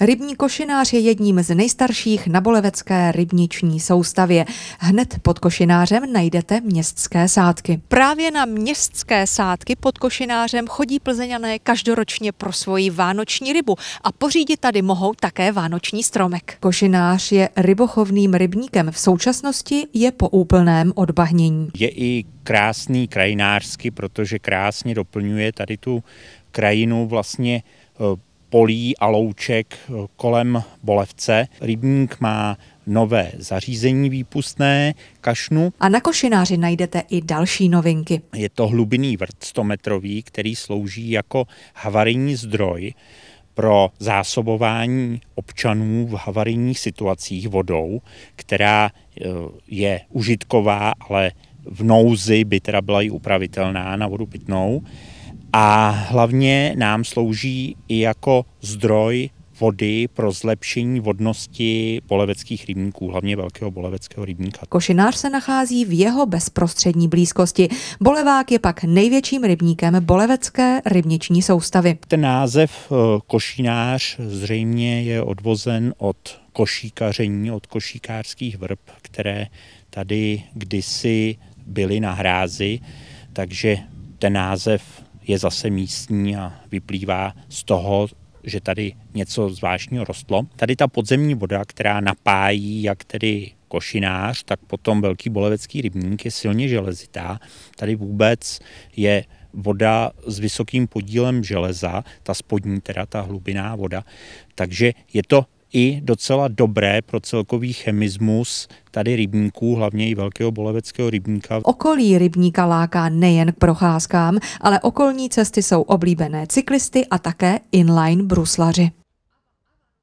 Rybní košinář je jedním z nejstarších na Bolevecké rybniční soustavě. Hned pod košinářem najdete městské sádky. Právě na městské sádky pod košinářem chodí plzeňané každoročně pro svoji vánoční rybu a pořídit tady mohou také vánoční stromek. Košinář je rybochovným rybníkem, v současnosti je po úplném odbahnění. Je i krásný krajinářsky, protože krásně doplňuje tady tu krajinu vlastně eh, polí a louček kolem Bolevce. Rybník má nové zařízení výpustné, kašnu. A na Košináři najdete i další novinky. Je to hlubinný vrt 100-metrový, který slouží jako havarijní zdroj pro zásobování občanů v havarijních situacích vodou, která eh, je užitková, ale v nouzi by teda byla i upravitelná na vodu pitnou a hlavně nám slouží i jako zdroj vody pro zlepšení vodnosti boleveckých rybníků, hlavně velkého boleveckého rybníka. Košinář se nachází v jeho bezprostřední blízkosti. Bolevák je pak největším rybníkem bolevecké rybniční soustavy. Ten název eh, Košinář zřejmě je odvozen od košíkaření, od košíkářských vrb, které tady kdysi byly na hrázi, takže ten název je zase místní a vyplývá z toho, že tady něco zvláštního rostlo. Tady ta podzemní voda, která napájí jak tedy košinář, tak potom velký bolevecký rybník je silně železitá. Tady vůbec je voda s vysokým podílem železa, ta spodní teda, ta hlubiná voda. Takže je to i docela dobré pro celkový chemismus tady rybníků, hlavně i velkého boleveckého rybníka. Okolí rybníka láká nejen k procházkám, ale okolní cesty jsou oblíbené cyklisty a také inline bruslaři.